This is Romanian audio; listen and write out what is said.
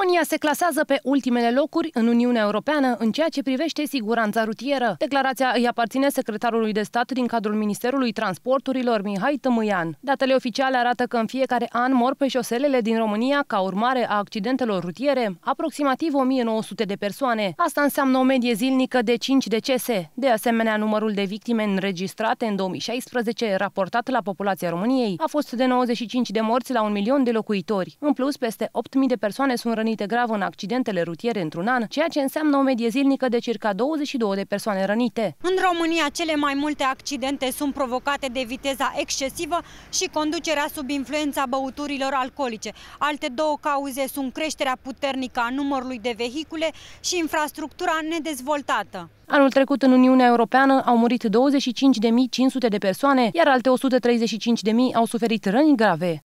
România se clasează pe ultimele locuri în Uniunea Europeană în ceea ce privește siguranța rutieră. Declarația îi aparține secretarului de stat din cadrul Ministerului Transporturilor, Mihai Tămâian. Datele oficiale arată că în fiecare an mor pe șoselele din România ca urmare a accidentelor rutiere aproximativ 1900 de persoane. Asta înseamnă o medie zilnică de 5 decese. De asemenea, numărul de victime înregistrate în 2016, raportat la populația României, a fost de 95 de morți la un milion de locuitori. În plus, peste 8000 de persoane sunt rănite rănite grav în accidentele rutiere într-un an, ceea ce înseamnă o medie zilnică de circa 22 de persoane rănite. În România, cele mai multe accidente sunt provocate de viteza excesivă și conducerea sub influența băuturilor alcoolice. Alte două cauze sunt creșterea puternică a numărului de vehicule și infrastructura nedezvoltată. Anul trecut în Uniunea Europeană au murit 25.500 de persoane, iar alte 135.000 au suferit răni grave.